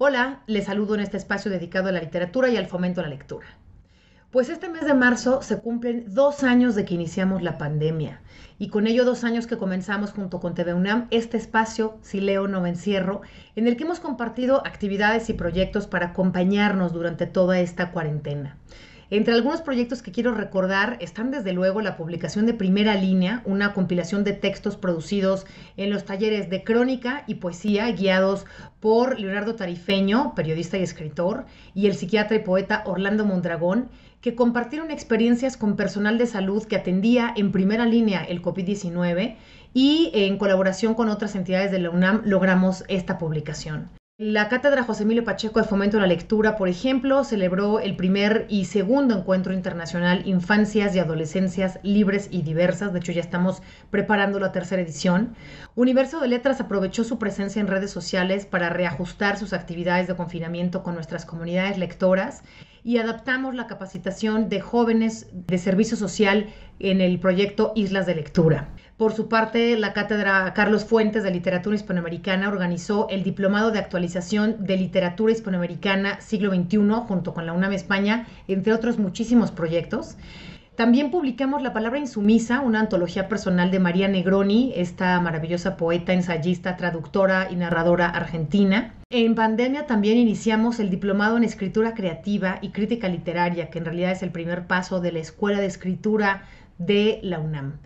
Hola, les saludo en este espacio dedicado a la literatura y al fomento a la lectura. Pues este mes de marzo se cumplen dos años de que iniciamos la pandemia y con ello dos años que comenzamos junto con TV UNAM este espacio, Si Leo No Me Encierro, en el que hemos compartido actividades y proyectos para acompañarnos durante toda esta cuarentena. Entre algunos proyectos que quiero recordar están desde luego la publicación de Primera Línea, una compilación de textos producidos en los talleres de crónica y poesía guiados por Leonardo Tarifeño, periodista y escritor, y el psiquiatra y poeta Orlando Mondragón, que compartieron experiencias con personal de salud que atendía en primera línea el COVID-19 y en colaboración con otras entidades de la UNAM logramos esta publicación. La Cátedra José Emilio Pacheco de Fomento a la Lectura, por ejemplo, celebró el primer y segundo encuentro internacional Infancias y Adolescencias Libres y Diversas. De hecho, ya estamos preparando la tercera edición. Universo de Letras aprovechó su presencia en redes sociales para reajustar sus actividades de confinamiento con nuestras comunidades lectoras y adaptamos la capacitación de jóvenes de servicio social en el proyecto Islas de Lectura. Por su parte, la Cátedra Carlos Fuentes de Literatura Hispanoamericana organizó el Diplomado de Actualización de Literatura Hispanoamericana Siglo XXI junto con la UNAM España, entre otros muchísimos proyectos. También publicamos La Palabra Insumisa, una antología personal de María Negroni, esta maravillosa poeta, ensayista, traductora y narradora argentina. En pandemia también iniciamos el diplomado en escritura creativa y crítica literaria, que en realidad es el primer paso de la Escuela de Escritura de la UNAM.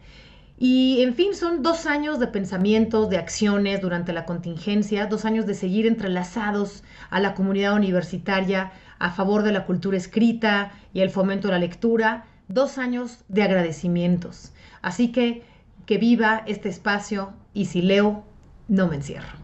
Y en fin, son dos años de pensamientos, de acciones durante la contingencia, dos años de seguir entrelazados a la comunidad universitaria a favor de la cultura escrita y el fomento de la lectura, dos años de agradecimientos. Así que que viva este espacio y si leo, no me encierro.